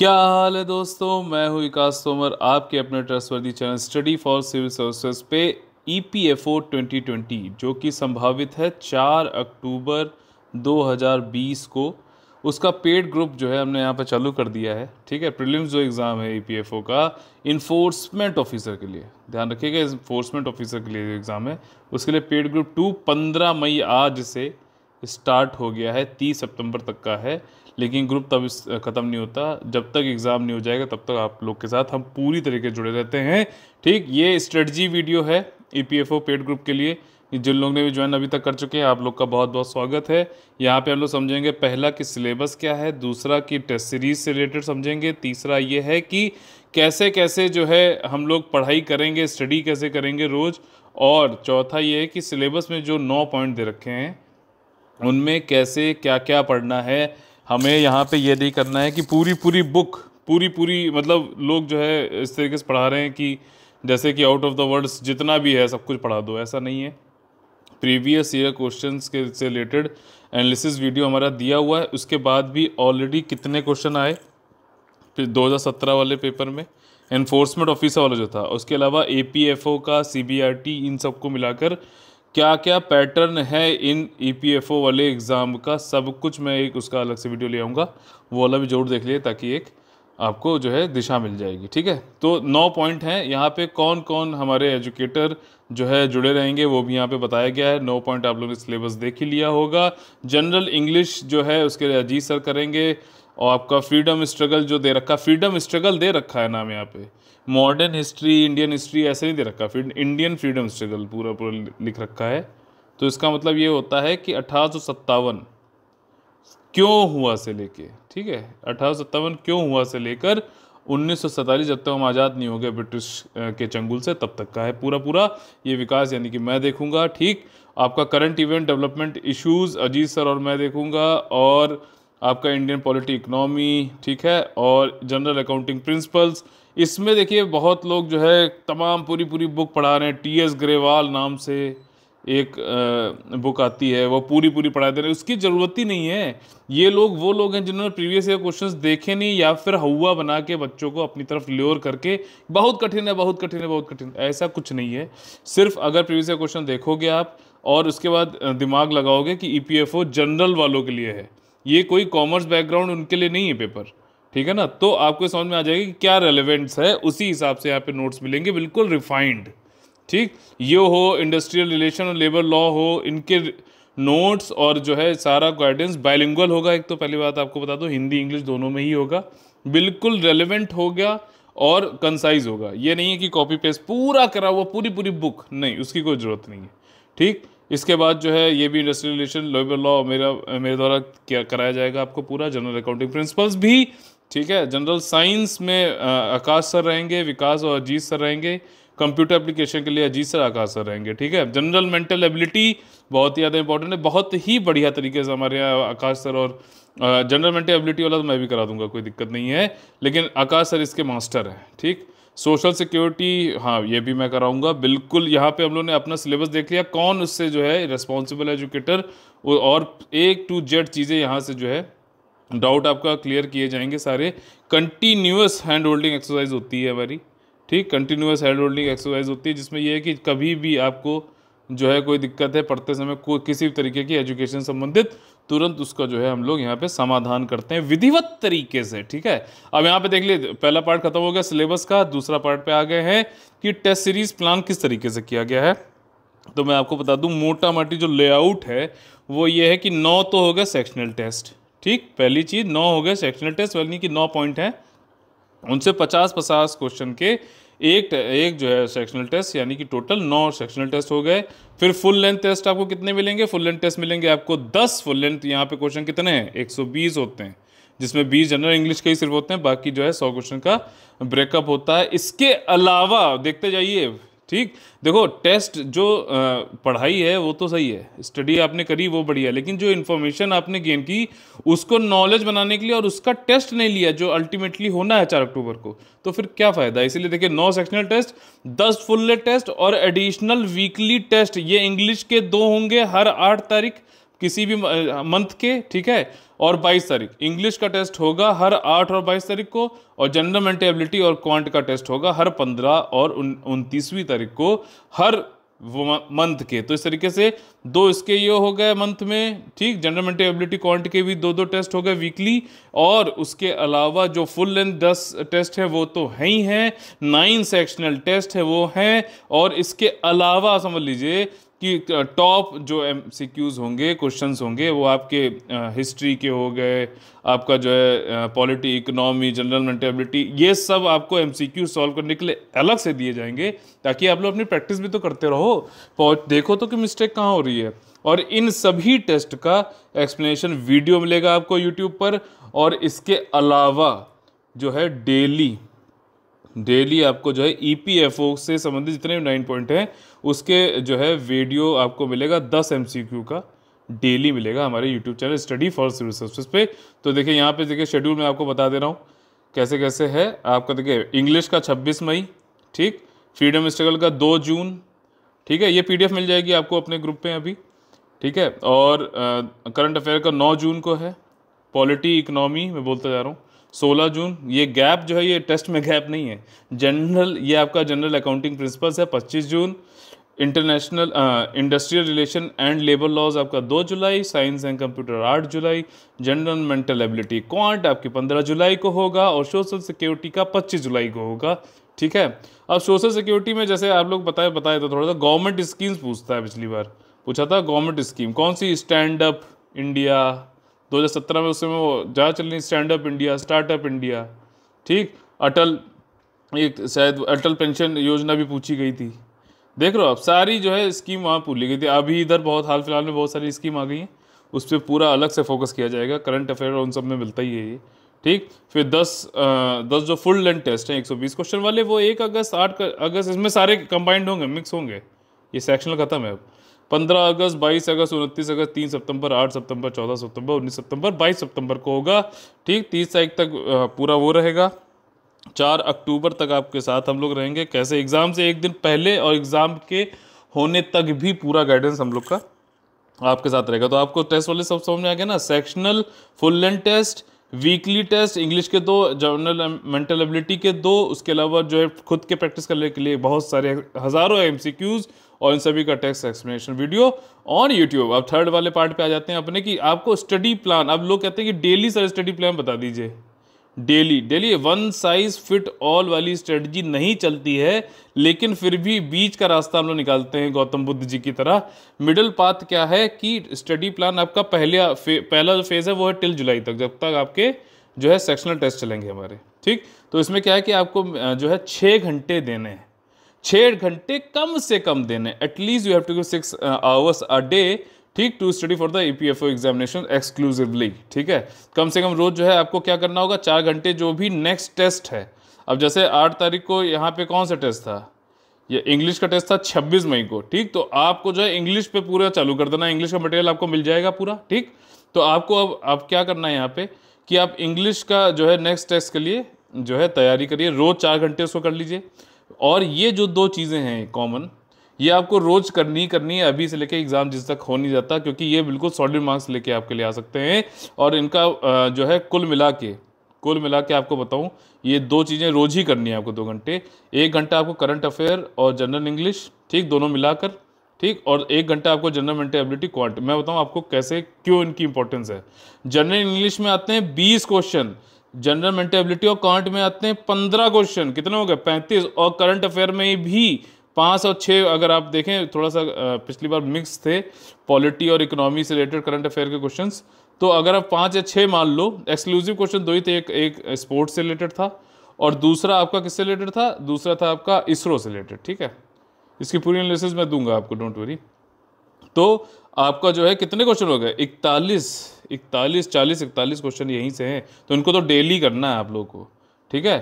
क्या हाल है दोस्तों मैं हूं विकास तोमर आपके अपने trustworthy channel study for civil services पे E P F O twenty twenty जो कि संभावित है चार अक्टूबर 2020 को उसका पेड ग्रुप जो है हमने यहाँ पर चालू कर दिया है ठीक है प्रिलिम्स जो एग्ज़ाम है ई पी एफ ओ का इन्फोर्समेंट ऑफिसर के लिए ध्यान रखिएगा इन्फोर्समेंट ऑफिसर के लिए जो एग्ज़ाम है उसके लिए पेड ग्रुप टू पंद्रह मई आज से स्टार्ट हो गया है तीस सितंबर तक का है लेकिन ग्रुप तब इस ख़त्म नहीं होता जब तक एग्ज़ाम नहीं हो जाएगा तब तक आप लोग के साथ हम पूरी तरीके जुड़े रहते हैं ठीक ये स्ट्रेटजी वीडियो है ई e पेड ग्रुप के लिए जिन लोगों ने भी ज्वाइन अभी तक कर चुके हैं आप लोग का बहुत बहुत स्वागत है यहाँ पे हम लोग समझेंगे पहला कि सिलेबस क्या है दूसरा कि टेस्ट सीरीज से रिलेटेड समझेंगे तीसरा ये है कि कैसे कैसे जो है हम लोग पढ़ाई करेंगे स्टडी कैसे करेंगे रोज़ और चौथा ये है कि सिलेबस में जो नौ पॉइंट दे रखे हैं उनमें कैसे क्या क्या पढ़ना है हमें यहाँ पे ये नहीं करना है कि पूरी पूरी बुक पूरी पूरी मतलब लोग जो है इस तरीके से पढ़ा रहे हैं कि जैसे कि आउट ऑफ द वर्ड्स जितना भी है सब कुछ पढ़ा दो ऐसा नहीं है प्रीवियस ईयर क्वेश्चन के से रिलेटेड एनालिसिस वीडियो हमारा दिया हुआ है उसके बाद भी ऑलरेडी कितने क्वेश्चन आए फिर 2017 वाले पेपर में एनफोर्समेंट ऑफिसर वाला जो था उसके अलावा ए का सी इन सबको मिलाकर क्या क्या पैटर्न है इन ई e वाले एग्ज़ाम का सब कुछ मैं एक उसका अलग से वीडियो ले आऊँगा वो वाला भी ज़रूर देख लिए ताकि एक आपको जो है दिशा मिल जाएगी ठीक है तो नौ पॉइंट हैं यहाँ पे कौन कौन हमारे एजुकेटर जो है जुड़े रहेंगे वो भी यहाँ पे बताया गया है नौ पॉइंट आप लोगों ने सिलेबस देख ही लिया होगा जनरल इंग्लिश जो है उसके अजीत सर करेंगे और आपका फ्रीडम स्ट्रगल जो दे रखा फ्रीडम स्ट्रगल दे रखा है नाम यहाँ पे मॉडर्न हिस्ट्री इंडियन हिस्ट्री ऐसे नहीं दे रखा फिर इंडियन फ्रीडम स्ट्रगल पूरा पूरा लिख रखा है तो इसका मतलब ये होता है कि अठारह क्यों हुआ से लेके ठीक है अठारह क्यों हुआ से लेकर उन्नीस जब तक हम आज़ाद नहीं हो गए ब्रिटिश के चंगुल से तब तक का है पूरा पूरा ये विकास यानी कि मैं देखूंगा ठीक आपका current event development issues Ajit sir और मैं देखूंगा और आपका इंडियन पॉलिटी इकनॉमी ठीक है और जनरल अकाउंटिंग प्रिंसिपल्स इसमें देखिए बहुत लोग जो है तमाम पूरी पूरी बुक पढ़ा रहे हैं टी एस ग्रेवाल नाम से एक बुक आती है वो पूरी पूरी पढ़ा दे रहे हैं उसकी ज़रूरत ही नहीं है ये लोग वो लोग हैं जिन्होंने प्रीवियस ईयर क्वेश्चंस देखे नहीं या फिर हवा बना के बच्चों को अपनी तरफ ल्योर करके बहुत कठिन है बहुत कठिन है बहुत कठिन ऐसा कुछ नहीं है सिर्फ अगर प्रीवियस ईयर क्वेश्चन देखोगे आप और उसके बाद दिमाग लगाओगे कि ई e जनरल वालों के लिए है ये कोई कॉमर्स बैकग्राउंड उनके लिए नहीं है पेपर ठीक है ना तो आपको समझ में आ जाएगा कि क्या रेलिवेंट्स है उसी हिसाब से यहाँ पे नोट्स मिलेंगे बिल्कुल रिफाइंड ठीक ये हो इंडस्ट्रियल रिलेशन और लेबर लॉ हो इनके नोट्स और जो है सारा गाइडेंस बायलिंगुअल होगा एक तो पहली बात आपको बता दो हिंदी इंग्लिश दोनों में ही होगा बिल्कुल रेलिवेंट हो गया और कंसाइज होगा ये नहीं है कि कॉपी पेस्ट पूरा करा हुआ पूरी पूरी बुक नहीं उसकी कोई ज़रूरत नहीं है ठीक इसके बाद जो है ये भी इंडस्ट्रियल रिलेशन लेबर लॉ मेरा मेरे द्वारा क्या कराया जाएगा आपको पूरा जनरल अकाउंटिंग प्रिंसिपल्स भी ठीक है जनरल साइंस में आकाश सर रहेंगे विकास और अजीत सर रहेंगे कंप्यूटर एप्लीकेशन के लिए अजीत सर आकाश सर रहेंगे ठीक है जनरल मेंटल एबिलिटी बहुत ही ज़्यादा इंपॉर्टेंट है बहुत ही बढ़िया तरीके से हमारे यहाँ आकाश सर और जनरल मेंटल एबिलिटी वाला तो मैं भी करा दूंगा कोई दिक्कत नहीं है लेकिन आकाश सर इसके मास्टर हैं ठीक सोशल सिक्योरिटी हाँ ये भी मैं कराऊंगा बिल्कुल यहाँ पे हम लोग ने अपना सिलेबस देख लिया कौन उससे जो है रिस्पॉन्सिबल एजुकेटर और एक टू जेड चीज़ें यहाँ से जो है डाउट आपका क्लियर किए जाएंगे सारे कंटिन्यूस हैंड होल्डिंग एक्सरसाइज होती है हमारी ठीक कंटिन्यूस हैंड होल्डिंग एक्सरसाइज होती है जिसमें यह है कि कभी भी आपको जो है कोई दिक्कत है पढ़ते समय कोई किसी भी तरीके की एजुकेशन संबंधित तुरंत उसका जो है हम लोग यहाँ पे समाधान करते हैं विधिवत तरीके से ठीक है अब यहाँ पे देख लीजिए पहला पार्ट खत्म हो गया सिलेबस का दूसरा पार्ट पे आ गए हैं कि टेस्ट सीरीज प्लान किस तरीके से किया गया है तो मैं आपको बता दूँ मोटा मोटी जो लेआउट है वो ये है कि नौ तो हो गया सेक्शनल टेस्ट ठीक पहली चीज़ नौ हो गए सेक्शनल टेस्ट यानी कि नौ पॉइंट हैं उनसे पचास पचास क्वेश्चन के एक एक जो है सेक्शनल टेस्ट यानी कि टोटल नौ सेक्शनल टेस्ट हो गए फिर फुल लेंथ टेस्ट आपको कितने मिलेंगे फुल लेंथ टेस्ट मिलेंगे आपको दस फुल लेंथ यहाँ पे क्वेश्चन कितने हैं एक सौ बीस होते हैं जिसमें बीस जनरल इंग्लिश के ही सिर्फ होते हैं बाकी जो है सौ क्वेश्चन का ब्रेकअप होता है इसके अलावा देखते जाइए ठीक देखो टेस्ट जो पढ़ाई है वो तो सही है स्टडी आपने करी वो बढ़िया लेकिन जो इन्फॉर्मेशन आपने गेन की उसको नॉलेज बनाने के लिए और उसका टेस्ट नहीं लिया जो अल्टीमेटली होना है चार अक्टूबर को तो फिर क्या फ़ायदा इसीलिए देखिए नौ सेक्शनल टेस्ट दस फुल्ले टेस्ट और एडिशनल वीकली टेस्ट ये इंग्लिश के दो होंगे हर आठ तारीख किसी भी मंथ के ठीक है और बाईस तारीख इंग्लिश का टेस्ट होगा हर आठ और बाईस तारीख को और जनरल मेंटेबिलिटी और क्वांट का टेस्ट होगा हर पंद्रह और उनतीसवीं तारीख को हर मंथ के तो इस तरीके से दो इसके ये हो गए मंथ में ठीक जनरल मेंटेबिलिटी क्वांट के भी दो दो टेस्ट हो गए वीकली और उसके अलावा जो फुल लेंथ दस टेस्ट है वो तो है ही हैं नाइन सेक्शनल टेस्ट है वो हैं और इसके अलावा समझ लीजिए कि टॉप जो एम होंगे क्वेश्चन होंगे वो आपके हिस्ट्री के हो गए आपका जो है पॉलिटी इकोनॉमी जनरल मेंटेबिलिटी ये सब आपको एम सी क्यू सॉल्व करने के लिए अलग से दिए जाएंगे ताकि आप लोग अपनी प्रैक्टिस भी तो करते रहो देखो तो कि मिस्टेक कहाँ हो रही है और इन सभी टेस्ट का एक्सप्लेनेशन वीडियो मिलेगा आपको यूट्यूब पर और इसके अलावा जो है डेली डेली आपको जो है ई e से संबंधित जितने भी नाइन पॉइंट हैं उसके जो है वीडियो आपको मिलेगा दस एम का डेली मिलेगा हमारे YouTube channel study for civil service पे तो देखिए यहाँ पे देखिए शेड्यूल मैं आपको बता दे रहा हूँ कैसे कैसे है आपका देखिए इंग्लिश का 26 मई ठीक फ्रीडम स्ट्रगल का 2 जून ठीक है ये पीडीएफ मिल जाएगी आपको अपने ग्रुप में अभी ठीक है और करंट अफेयर का 9 जून को है पॉलिटी इकनॉमी मैं बोलता जा रहा हूँ 16 जून ये गैप जो है ये टेस्ट में गैप नहीं है जनरल ये आपका जनरल अकाउंटिंग प्रिंसिपल्स है 25 जून international industrial relation and labour laws आपका 2 जुलाई साइंस एंड कंप्यूटर 8 जुलाई जनरल मेंटल एबिलिटी क्वांट आपकी 15 जुलाई को होगा और सोशल सिक्योरिटी का 25 जुलाई को होगा ठीक है अब सोशल सिक्योरिटी में जैसे आप लोग बताए बताए तो थोड़ा सा गवर्नमेंट स्कीम्स पूछता है पिछली बार पूछा था गवर्नमेंट स्कीम कौन सी स्टैंड अप इंडिया 2017 में उस समय वो जहाँ चल रही stand up India startup India ठीक अटल एक शायद अटल पेंशन योजना भी पूछी गई थी देख रहे हो आप सारी जो है स्कीम वहाँ पूरी गई थी अभी इधर बहुत हाल फिलहाल में बहुत सारी स्कीम आ गई हैं उस पर पूरा अलग से फोकस किया जाएगा करंट अफेयर उन सब में मिलता ही है ये ठीक फिर दस आ, दस जो फुल लेंथ टेस्ट हैं एक सौ बीस क्वेश्चन वाले वो एक अगस्त आठ अगस्त इसमें सारे कंबाइंड होंगे मिक्स होंगे ये सेक्शनल ख़त्म है अब पंद्रह अगस्त बाईस अगस्त उनतीस अगस्त तीन सितंबर आठ सितंबर चौदह सितंबर उन्नीस सितंबर बाईस सितंबर को होगा ठीक तीस तारीख तक पूरा वो रहेगा चार अक्टूबर तक आपके साथ हम लोग रहेंगे कैसे एग्ज़ाम से एक दिन पहले और एग्ज़ाम के होने तक भी पूरा गाइडेंस हम लोग का आपके साथ रहेगा तो आपको टेस्ट वाले सब समझ में आ गया ना sectional full length test weekly test English के दो जर्नल मेंटल एबिलिटी के दो उसके अलावा जो है खुद के प्रैक्टिस करने के लिए बहुत सारे हज़ारों एम सी क्यूज़ और इन सभी का text explanation video on YouTube अब थर्ड वाले पार्ट पे आ जाते हैं अपने कि आपको स्टडी प्लान अब लोग कहते हैं कि डेली सर स्टडी प्लान बता दीजिए daily daily one size fit all वाली स्ट्रेटजी नहीं चलती है लेकिन फिर भी बीच का रास्ता हम लोग निकालते हैं गौतम बुद्ध जी की तरह मिडिल पाथ क्या है कि स्टडी प्लान आपका पहला पहला जो फेज़ है वो है टिल जुलाई तक जब तक आपके जो है सेक्शनल टेस्ट चलेंगे हमारे ठीक तो इसमें क्या है कि आपको जो है छः घंटे देने हैं छः घंटे कम से कम देने at least you have to give six hours a day ठीक to study for the E P F O examination exclusively ठीक है कम से कम रोज जो है आपको क्या करना होगा चार घंटे जो भी नेक्स्ट टेस्ट है अब जैसे आठ तारीख को यहाँ पे कौन सा टेस्ट था ये इंग्लिश का टेस्ट था छब्बीस मई को ठीक तो आपको जो है इंग्लिश पे पूरा चालू कर देना इंग्लिश का मटेरियल आपको मिल जाएगा पूरा ठीक तो आपको अब आप क्या करना है यहाँ पे कि आप इंग्लिश का जो है नेक्स्ट टेस्ट के लिए जो है तैयारी करिए रोज चार घंटे उसको कर लीजिए और ये जो दो चीज़ें हैं कॉमन ये आपको रोज़ करनी ही करनी है अभी से लेके एग्ज़ाम जिस तक हो नहीं जाता क्योंकि ये बिल्कुल सॉलिड मार्क्स लेके आपके लिए आ सकते हैं और इनका जो है कुल मिला के कुल मिला के आपको बताऊं ये दो चीज़ें रोज़ ही करनी है आपको दो घंटे एक घंटा आपको करंट अफेयर और जनरल इंग्लिश ठीक दोनों मिलाकर ठीक और एक घंटा आपको जनरल मेंटेबिलिटी क्वान्ट क्वांट मैं बताऊँ आपको कैसे क्यों इनकी इंपॉर्टेंस है जनरल इंग्लिश में आते हैं बीस क्वेश्चन जनरल मेंटेबिलिटी और कांट में आते हैं पंद्रह क्वेश्चन कितने हो गए पैंतीस और करंट अफेयर में भी पाँच और छः अगर आप देखें थोड़ा सा पिछली बार मिक्स थे पॉलिटी और इकोनॉमी से रिलेटेड करंट अफेयर के क्वेश्चंस तो अगर आप पाँच या छः मान लो एक्सक्लूसिव क्वेश्चन दो ही थे एक एक स्पोर्ट्स से रिलेटेड था और दूसरा आपका किससे रिलेटेड था दूसरा था आपका इसरो से रिलेटेड ठीक है इसकी पूरी एनालिसिस मैं दूंगा आपको डोंट वरी तो आपका जो है कितने क्वेश्चन हो गए इकतालीस इकतालीस चालीस इकतालीस क्वेश्चन यहीं से हैं तो इनको तो डेली करना है आप लोग को ठीक है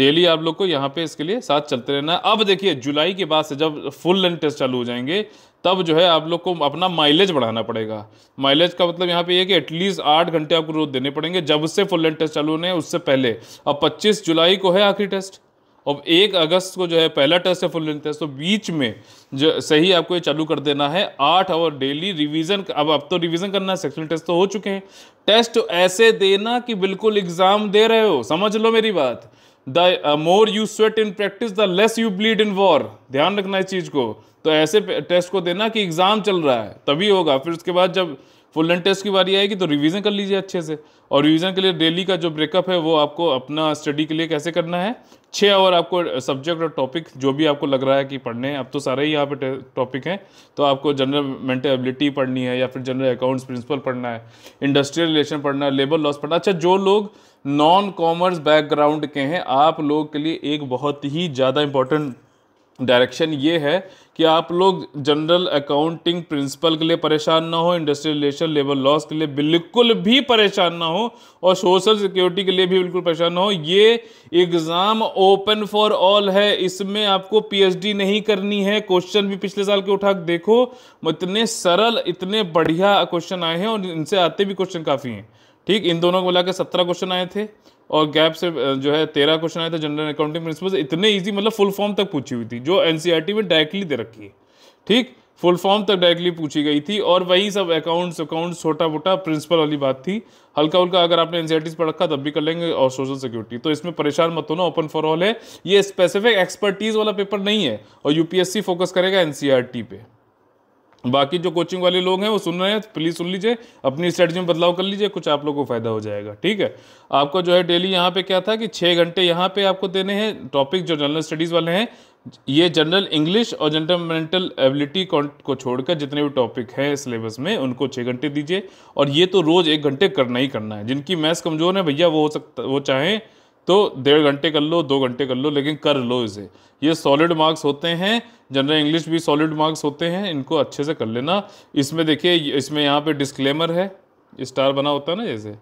डेली आप लोग को यहाँ पे इसके लिए साथ चलते रहना अब देखिए जुलाई के बाद से जब फुल लेंथ टेस्ट चालू हो जाएंगे तब जो है आप लोग को अपना माइलेज बढ़ाना पड़ेगा माइलेज का मतलब यहाँ पे ये कि एटलीस्ट आठ घंटे आपको रोज देने पड़ेंगे जब से फुल लेंथ टेस्ट चालू होने उससे पहले अब पच्चीस जुलाई को है आखिरी टेस्ट अब एक अगस्त को जो है पहला टेस्ट है फुल लेंथ टेस्ट तो बीच में जो सही आपको ये चालू कर देना है आठ आवर डेली रिवीजन अब अब तो रिवीजन करना है सेक्शनल टेस्ट तो हो चुके हैं टेस्ट ऐसे देना कि बिल्कुल एग्जाम दे रहे हो समझ लो मेरी बात the more you sweat in practice the less you bleed in war ध्यान रखना इस चीज़ को तो ऐसे टेस्ट को देना कि एग्ज़ाम चल रहा है तभी होगा फिर उसके बाद जब फुल लेंथ टेस्ट की बारी आएगी तो रिवीजन कर लीजिए अच्छे से और रिवीजन के लिए डेली का जो ब्रेकअप है वो आपको अपना स्टडी के लिए कैसे करना है छः आवर आपको सब्जेक्ट uh, और टॉपिक जो भी आपको लग रहा है कि पढ़ने हैं अब तो सारे ही यहाँ पे टॉपिक हैं तो आपको जनरल मेंटेबिलिटी एबिलिटी पढ़नी है या फिर जनरल अकाउंट्स प्रिंसिपल पढ़ना है इंडस्ट्रियल रिलेशन पढ़ना है लेबर लॉस पढ़ना अच्छा जो लोग नॉन कॉमर्स बैकग्राउंड के हैं आप लोग के लिए एक बहुत ही ज़्यादा इंपॉर्टेंट डायरेक्शन ये है कि आप लोग जनरल अकाउंटिंग प्रिंसिपल के लिए परेशान ना हो इंडस्ट्रियल रिलेशन लेबर लॉस के लिए बिल्कुल भी परेशान ना हो और सोशल सिक्योरिटी के लिए भी बिल्कुल परेशान ना हो ये एग्ज़ाम ओपन फॉर ऑल है इसमें आपको पीएचडी नहीं करनी है क्वेश्चन भी पिछले साल के उठा देखो इतने सरल इतने बढ़िया क्वेश्चन आए हैं और इनसे आते भी क्वेश्चन काफ़ी हैं ठीक इन दोनों को मिला के सत्रह क्वेश्चन आए थे और गैप से जो है तेरह क्वेश्चन आए थे जनरल अकाउंटिंग प्रिंसिपल्स इतने ईजी मतलब फुल फॉर्म तक पूछी हुई थी जो एन e में डायरेक्टली दे रखी है ठीक फुल फॉर्म तक डायरेक्टली पूछी गई थी और वही सब अकाउंट्स अकाउंट्स छोटा मोटा प्रिंसिपल वाली बात थी हल्का हल्का अगर आपने एनसीआरटी e पढ़ रखा तब भी कर लेंगे और सोशल सिक्योरिटी तो इसमें परेशान मत होना ओपन फॉर ऑल है ये स्पेसिफिक एक्सपर्टीज वाला पेपर नहीं है और यूपीएससी फोकस करेगा एनसीआरटी e पे बाकी जो कोचिंग वाले लोग हैं वो सुन रहे हैं प्लीज़ सुन लीजिए अपनी स्ट्रेटजी में बदलाव कर लीजिए कुछ आप लोगों को फ़ायदा हो जाएगा ठीक है आपको जो है डेली यहाँ पे क्या था कि छः घंटे यहाँ पे आपको देने हैं टॉपिक जो जनरल स्टडीज़ वाले हैं ये जनरल इंग्लिश और जनरल मेंटल एबिलिटी को छोड़कर जितने भी टॉपिक हैं सिलेबस में उनको छः घंटे दीजिए और ये तो रोज़ एक घंटे करना ही करना है जिनकी मैथ्स कमज़ोर है भैया वो हो सकता वो चाहें तो डेढ़ घंटे कर लो दो घंटे कर लो लेकिन कर लो इसे ये सॉलिड मार्क्स होते हैं जनरल इंग्लिश भी सॉलिड मार्क्स होते हैं इनको अच्छे से कर लेना इसमें देखिए इसमें यहाँ पे डिस्क्लेमर है स्टार बना होता है ना जैसे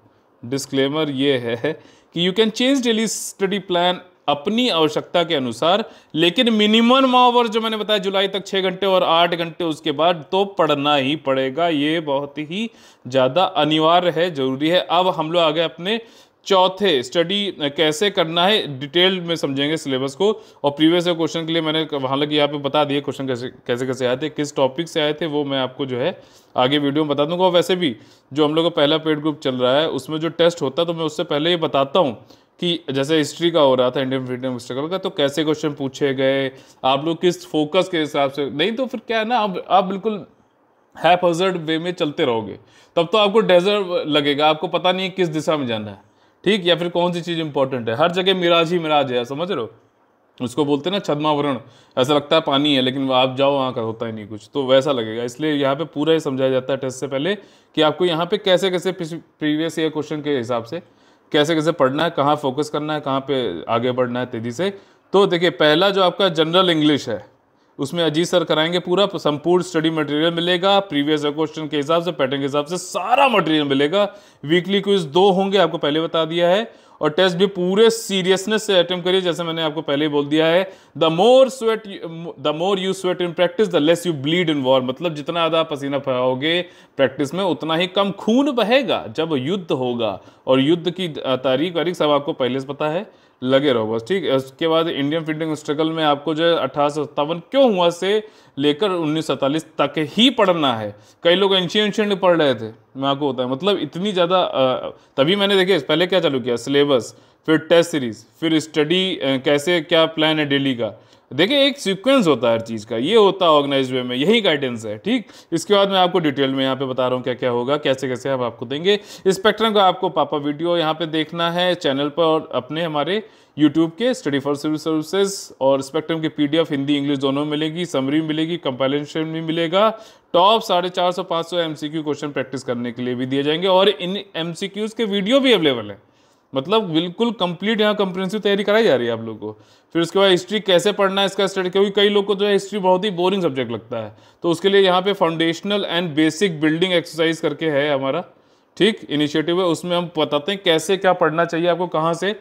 डिस्क्लेमर ये है कि you can change daily study plan अपनी आवश्यकता के अनुसार लेकिन मिनिमम आवर जो मैंने बताया जुलाई तक छः घंटे और आठ घंटे उसके बाद तो पढ़ना ही पड़ेगा ये बहुत ही ज़्यादा अनिवार्य है ज़रूरी है अब हम लोग आ गए अपने चौथे स्टडी कैसे करना है डिटेल में समझेंगे सिलेबस को और प्रीवियस क्वेश्चन के लिए मैंने हालांकि यहाँ पे बता दिए क्वेश्चन कैसे कैसे कैसे आए थे किस टॉपिक से आए थे वो मैं आपको जो है आगे वीडियो में बता दूंगा और वैसे भी जो हम लोग का पहला पेड ग्रुप चल रहा है उसमें जो टेस्ट होता है तो मैं उससे पहले ये बताता हूँ कि जैसे हिस्ट्री का हो रहा था इंडियन फ्रीडम स्ट्रगल का तो कैसे क्वेश्चन पूछे गए आप लोग किस फोकस के हिसाब से नहीं तो फिर क्या है ना आप आप बिल्कुल हैप हजर्ड वे में चलते रहोगे तब तो आपको डेजर्व लगेगा आपको पता नहीं है किस दिशा में जाना है ठीक या फिर कौन सी चीज़ इंपॉर्टेंट है हर जगह मिराज ही मिराज है समझ रहे हो उसको बोलते हैं ना छदमावरण ऐसा लगता है पानी है लेकिन आप जाओ वहाँ का होता ही नहीं कुछ तो वैसा लगेगा इसलिए यहाँ पे पूरा ही समझाया जाता है टेस्ट से पहले कि आपको यहाँ पे कैसे कैसे प्रीवियस ईयर क्वेश्चन के हिसाब से कैसे कैसे पढ़ना है कहाँ फोकस करना है कहाँ पे आगे बढ़ना है तेज़ी से तो देखिए पहला जो आपका जनरल इंग्लिश है उसमें अजीत सर कराएंगे पूरा संपूर्ण स्टडी मटेरियल मिलेगा प्रीवियस क्वेश्चन के हिसाब से पैटर्न के हिसाब से सारा मटेरियल मिलेगा वीकली क्विज दो होंगे आपको पहले बता दिया है और टेस्ट भी पूरे सीरियसनेस से अटेम्प करिए जैसे मैंने आपको पहले ही बोल दिया है the more sweat the more you sweat in practice the less you bleed in war मतलब जितना ज़्यादा पसीना फैलाओगे प्रैक्टिस में उतना ही कम खून बहेगा जब युद्ध होगा और युद्ध की तारीख वारीख सब आपको पहले से पता है लगे रहो बस ठीक उसके बाद इंडियन फील्डिंग स्ट्रगल में आपको जो है अठारह क्यों हुआ से लेकर उन्नीस तक ही पढ़ना है कई लोग एंशियन एंशियन पढ़ रहे थे मैं आपको होता है मतलब इतनी ज़्यादा तभी मैंने देखे पहले क्या चालू किया सिलेबस फिर टेस्ट सीरीज़ फिर स्टडी कैसे क्या प्लान है डेली का देखिए एक सीक्वेंस होता है हर चीज़ का ये होता है ऑर्गेनाइज वे में यही गाइडेंस है ठीक इसके बाद मैं आपको डिटेल में यहाँ पे बता रहा हूँ क्या क्या होगा कैसे कैसे हम आपको देंगे स्पेक्ट्रम का आपको पापा वीडियो यहाँ पे देखना है चैनल पर और अपने हमारे यूट्यूब के स्टडी फॉर सिविल सर्विसेज और spectrum D F Hindi English दोनों मिलेगी समरी मिलेगी कंपाइलेशन भी मिलेगा टॉप साढ़े चार सौ पाँच सौ एम क्वेश्चन प्रैक्टिस करने के लिए भी दिए जाएंगे और इन एम के वीडियो भी अवेलेबल हैं मतलब बिल्कुल कंप्लीट यहाँ कंप्रेंसिव तैयारी कराई जा रही है आप लोग को फिर उसके बाद हिस्ट्री कैसे पढ़ना है इसका स्टडी क्योंकि कई लोगों को जो है हिस्ट्री बहुत ही बोरिंग सब्जेक्ट लगता है तो उसके लिए यहाँ पे foundational and basic building exercise करके है हमारा ठीक इनिशिएटिव है उसमें हम बताते हैं कैसे क्या पढ़ना चाहिए आपको कहाँ से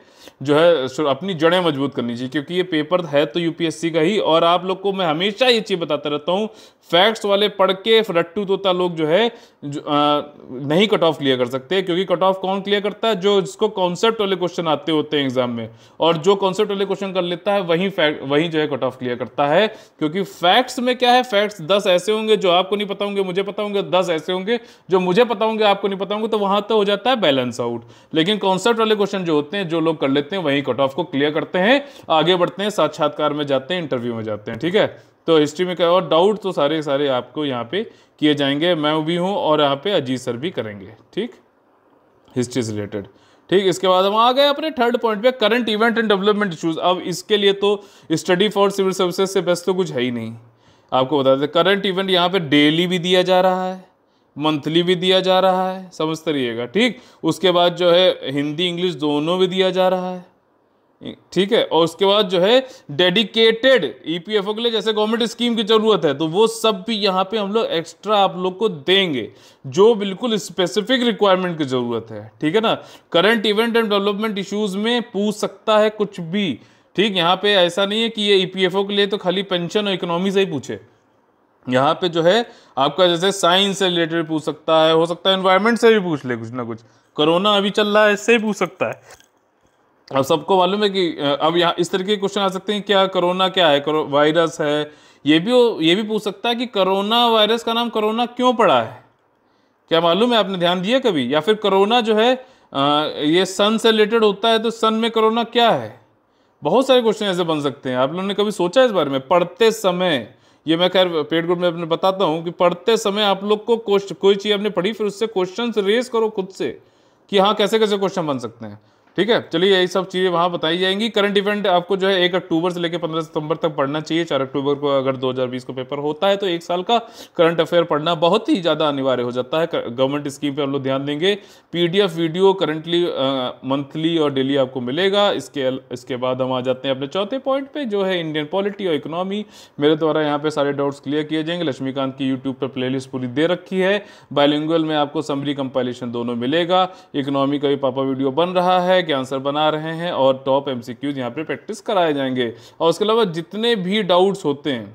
जो है अपनी जड़ें मजबूत करनी चाहिए क्योंकि ये पेपर है तो यूपीएससी का ही और आप लोग को मैं हमेशा ये चीज़ बताता रहता हूँ फैक्ट्स वाले पढ़ के रट्टू तोता लोग जो है जो, आ, नहीं कट ऑफ क्लियर कर सकते क्योंकि कट ऑफ कौन क्लियर करता है जो जिसको कॉन्सेप्ट वाले क्वेश्चन आते होते हैं एग्जाम में और जो कॉन्सेप्ट वाले क्वेश्चन कर लेता है वही फैक्ट जो है कट ऑफ क्लियर करता है क्योंकि फैक्ट्स में क्या है फैक्ट्स दस ऐसे होंगे जो आपको नहीं पता होंगे मुझे पता होंगे दस ऐसे होंगे जो मुझे पता होंगे आपको नहीं पता होंगे तो वहां तो हो जाता है बैलेंस आउट लेकिन कॉन्सेप्ट वाले क्वेश्चन जो होते हैं जो लोग कर लेते हैं वहीं कट ऑफ को क्लियर करते हैं आगे बढ़ते हैं साक्षात्कार में जाते हैं इंटरव्यू में जाते हैं ठीक है तो हिस्ट्री में क्या और डाउट तो सारे सारे आपको यहाँ पे किए जाएंगे मैं भी हूँ और यहाँ पे अजीत सर भी करेंगे ठीक हिस्ट्री से रिलेटेड ठीक इसके बाद हम आ गए अपने थर्ड पॉइंट पे current event and development issues अब इसके लिए तो स्टडी फॉर सिविल सर्विसेज से बेस्ट तो कुछ है ही नहीं आपको बता दें करंट इवेंट यहाँ पे डेली भी दिया जा रहा है मंथली भी दिया जा रहा है समझते रहिएगा ठीक उसके बाद जो है हिंदी इंग्लिश दोनों भी दिया जा रहा है ठीक है और उसके बाद जो है डेडिकेटेड ईपीएफओ e के लिए जैसे गवर्नमेंट स्कीम की ज़रूरत है तो वो सब भी यहाँ पे हम लोग एक्स्ट्रा आप लोग को देंगे जो बिल्कुल स्पेसिफिक रिक्वायरमेंट की ज़रूरत है ठीक है ना current event and development issues में पूछ सकता है कुछ भी ठीक यहाँ पे ऐसा नहीं है कि ये ईपीएफओ e के लिए तो खाली पेंशन और इकोनॉमी से ही पूछे यहाँ पे जो है आपका जैसे साइंस से रिलेटेड पूछ सकता है हो सकता है इन्वायरमेंट से भी पूछ ले कुछ ना कुछ कोरोना अभी चल रहा है इससे भी पूछ सकता है अब सबको मालूम है कि अब यहाँ इस तरीके के क्वेश्चन आ सकते हैं क्या कोरोना क्या है वायरस है ये भी ये भी पूछ सकता है कि कोरोना वायरस का नाम कोरोना क्यों पड़ा है क्या मालूम है आपने ध्यान दिया कभी या फिर कोरोना जो है आ, ये सन से रिलेटेड होता है तो सन में कोरोना क्या है बहुत सारे क्वेश्चन ऐसे बन सकते हैं आप लोगों ने कभी सोचा इस बारे में पढ़ते समय ये मैं खैर पेड ग्रुप में अपने बताता हूँ कि पढ़ते समय आप लोग को कोई चीज़ आपने पढ़ी फिर उससे क्वेश्चन रेज करो खुद से कि हाँ कैसे कैसे क्वेश्चन बन सकते हैं ठीक है चलिए यही सब चीज़ें वहाँ बताई जाएंगी करंट इवेंट आपको जो है एक अक्टूबर से लेकर पंद्रह सितंबर तक पढ़ना चाहिए चार अक्टूबर को अगर 2020 को पेपर होता है तो एक साल का करंट अफेयर पढ़ना बहुत ही ज़्यादा अनिवार्य हो जाता है गवर्नमेंट स्कीम पे हम लोग ध्यान देंगे पीडीएफ वीडियो करंटली मंथली और डेली आपको मिलेगा इसके इसके बाद हम आ जाते हैं अपने चौथे पॉइंट पर जो है इंडियन पॉलिटी और इकोनॉमी मेरे द्वारा यहाँ पर सारे डाउट्स क्लियर किए जाएंगे लक्ष्मीकांत की यूट्यूब पर प्ले पूरी दे रखी है बायलिंगल में आपको समरी कंपाइलेशन दोनों मिलेगा इकोनॉमी का भी पापा वीडियो बन रहा है है कि आंसर बना रहे हैं और टॉप एम सी क्यूज़ यहाँ पर प्रैक्टिस कराए जाएंगे और उसके अलावा जितने भी डाउट्स होते हैं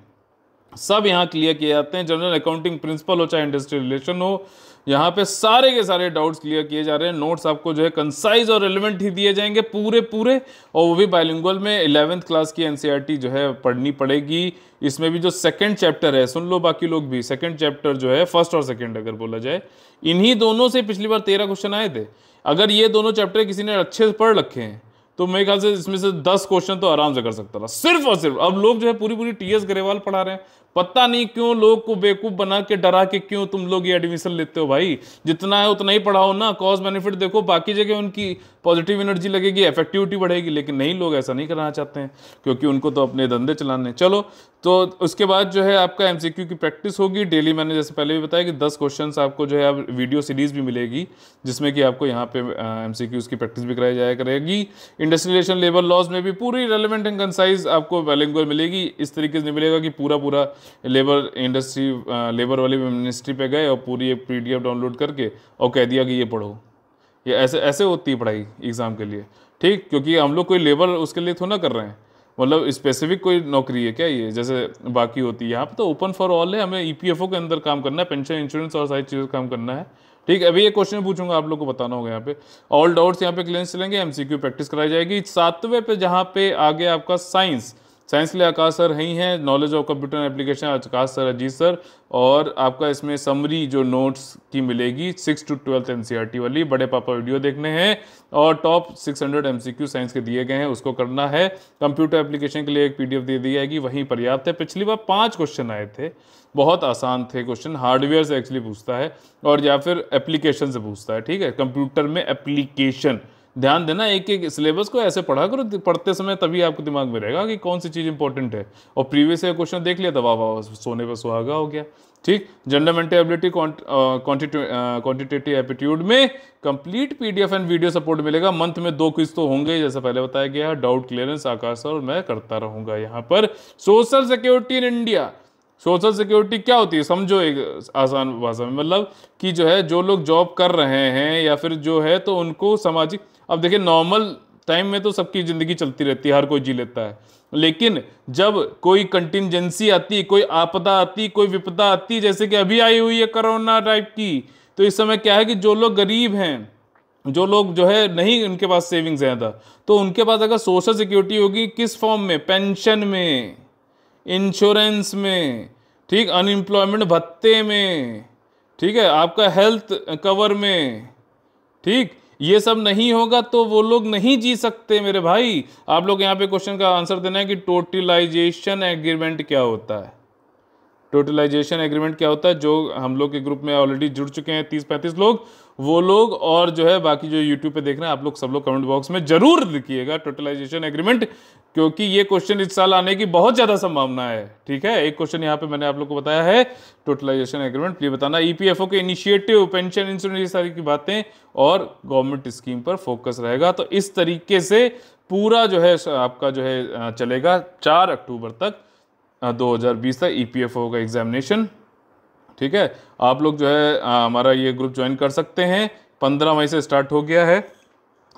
सब यहाँ क्लियर किए जाते हैं जनरल अकाउंटिंग प्रिंसिपल हो चाहे इंडस्ट्री रिलेशन हो यहाँ पे सारे के सारे डाउट्स क्लियर किए जा रहे हैं नोट्स आपको जो है कंसाइज और रेलिवेंट ही दिए जाएंगे पूरे पूरे और वो भी बायलिंगुअल में इलेवेंथ क्लास की एनसीईआरटी e जो है पढ़नी पड़ेगी इसमें भी जो सेकंड चैप्टर है सुन लो बाकी लोग भी सेकंड चैप्टर जो है फर्स्ट और सेकेंड अगर बोला जाए इन्हीं दोनों से पिछली बार तेरह क्वेश्चन आए थे अगर ये दोनों चैप्टर किसी ने अच्छे से पढ़ रखे हैं तो मेरे ख्याल से इसमें से दस क्वेश्चन तो आराम से कर सकता था सिर्फ और सिर्फ अब लोग जो है पूरी पूरी टी एस ग्रेवाल पढ़ा रहे हैं पता नहीं क्यों लोग को बेवकूफ़ बना के डरा के क्यों तुम लोग ये एडमिशन लेते हो भाई जितना है उतना ही पढ़ाओ ना कॉज बेनिफिट देखो बाकी जगह उनकी पॉजिटिव एनर्जी लगेगी इफेक्टिविटी बढ़ेगी लेकिन नहीं लोग ऐसा नहीं करना चाहते हैं क्योंकि उनको तो अपने धंधे चलाने चलो तो उसके बाद जो है आपका एम की प्रैक्टिस होगी डेली मैंने जैसे पहले भी बताया कि दस क्वेश्चन आपको जो है आप वीडियो सीरीज़ भी मिलेगी जिसमें कि आपको यहाँ पे एम की प्रैक्टिस भी कराई जाया करेगी इंडस्ट्रियलेशन लेबर लॉज में भी पूरी रेलिवेंट एंड कंसाइज आपको वेलिंगुअल मिलेगी इस तरीके से मिलेगा कि पूरा पूरा लेबर इंडस्ट्री लेबर वाली मिनिस्ट्री पे गए और पूरी एक पी डाउनलोड करके और कह दिया कि ये पढ़ो ये ऐसे ऐसे होती है पढ़ाई एग्ज़ाम के लिए ठीक क्योंकि हम लोग कोई लेबर उसके लिए थोड़ा कर रहे हैं मतलब स्पेसिफिक कोई नौकरी है क्या ये जैसे बाकी होती है यहाँ पर तो ओपन फॉर ऑल है हमें ई e के अंदर काम करना है पेंशन इंश्योरेंस और सारी चीज़ों काम करना है ठीक है अभी ये क्वेश्चन पूछूंगा आप लोग को बताना होगा यहाँ पे ऑल डाउट्स यहाँ पे क्लियर चलेंगे एमसीक्यू प्रैक्टिस कराई जाएगी सातवें पे जहाँ पे आगे आपका साइंस साइंस के लिए आकाश सर ही हैं knowledge of computer application Aakash sir Ajit sir और आपका इसमें समरी जो नोट्स की मिलेगी सिक्स टू ट्वेल्थ एन वाली बड़े पापा वीडियो देखने हैं और टॉप 600 हंड्रेड साइंस के दिए गए हैं उसको करना है कंप्यूटर एप्लीकेशन के लिए एक पीडीएफ दे दी जाएगी वहीं पर्याप्त है पिछली बार पाँच क्वेश्चन आए थे बहुत आसान थे क्वेश्चन हार्डवेयर से एक्चुअली पूछता है और या फिर एप्लीकेशन से पूछता है ठीक है कंप्यूटर में एप्लीकेशन ध्यान देना एक एक सिलेबस को ऐसे पढ़ा करो पढ़ते समय तभी आपको दिमाग में रहेगा कि कौन सी चीज़ इंपॉर्टेंट है और प्रीवियस ईयर क्वेश्चन देख लिया तो वाह सोने पर सुहागा हो गया ठीक general mental ability quantitative aptitude में complete PDF and video support मिलेगा मंथ में दो क्विज तो होंगे जैसे पहले बताया गया है डाउट क्लियरेंस आकाश और मैं करता रहूंगा यहाँ पर social security in India social security क्या होती है समझो एक आसान भाषा में मतलब कि जो है जो लोग जॉब कर रहे हैं या फिर जो है तो उनको सामाजिक अब देखिए नॉर्मल टाइम में तो सबकी ज़िंदगी चलती रहती है हर कोई जी लेता है लेकिन जब कोई कंटिजेंसी आती कोई आपदा आती कोई विपदा आती जैसे कि अभी आई हुई है कोरोना टाइप की तो इस समय क्या है कि जो लोग गरीब हैं जो लोग जो है नहीं उनके पास सेविंग्स ज़्यादा तो उनके पास अगर सोशल सिक्योरिटी होगी किस फॉर्म में पेंशन में इंश्योरेंस में ठीक अनएम्प्लॉयमेंट भत्ते में ठीक है आपका हेल्थ कवर में ठीक ये सब नहीं होगा तो वो लोग नहीं जी सकते मेरे भाई आप लोग यहाँ पे क्वेश्चन का आंसर देना है कि टोटलाइजेशन एग्रीमेंट क्या होता है टोटलाइजेशन एग्रीमेंट क्या होता है जो हम लोग के ग्रुप में ऑलरेडी जुड़ चुके हैं तीस पैंतीस लोग वो लोग और जो है बाकी जो यूट्यूब पे देख रहे हैं आप लोग सब लोग कमेंट बॉक्स में जरूर लिखिएगा टोटलाइजेशन एग्रीमेंट क्योंकि ये क्वेश्चन इस साल आने की बहुत ज़्यादा संभावना है ठीक है एक क्वेश्चन यहाँ पे मैंने आप लोग को बताया है टोटलाइजेशन एग्रीमेंट प्लीज बताना ईपीएफओ e के इनिशिएटिव पेंशन इंश्योरेंस ये सारी की बातें और गवर्नमेंट स्कीम पर फोकस रहेगा तो इस तरीके से पूरा जो है आपका जो है चलेगा चार अक्टूबर तक दो तक ई e का एग्जामिनेशन ठीक है आप लोग जो है हमारा ये ग्रुप ज्वाइन कर सकते हैं पंद्रह मई से स्टार्ट हो गया है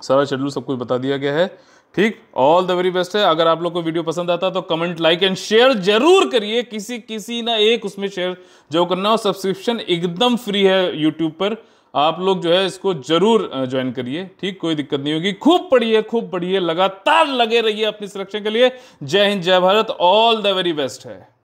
सारा शेड्यूल सब कुछ बता दिया गया है ठीक ऑल द वेरी बेस्ट है अगर आप लोग को वीडियो पसंद आता है तो कमेंट लाइक एंड शेयर जरूर करिए किसी किसी ना एक उसमें शेयर जो करना हो सब्सक्रिप्शन एकदम फ्री है यूट्यूब पर आप लोग जो है इसको जरूर ज्वाइन करिए ठीक कोई दिक्कत नहीं होगी खूब पढ़िए खूब पढ़िए लगातार लगे रहिए अपनी सुरक्षा के लिए जय हिंद जय Bharat all the very best है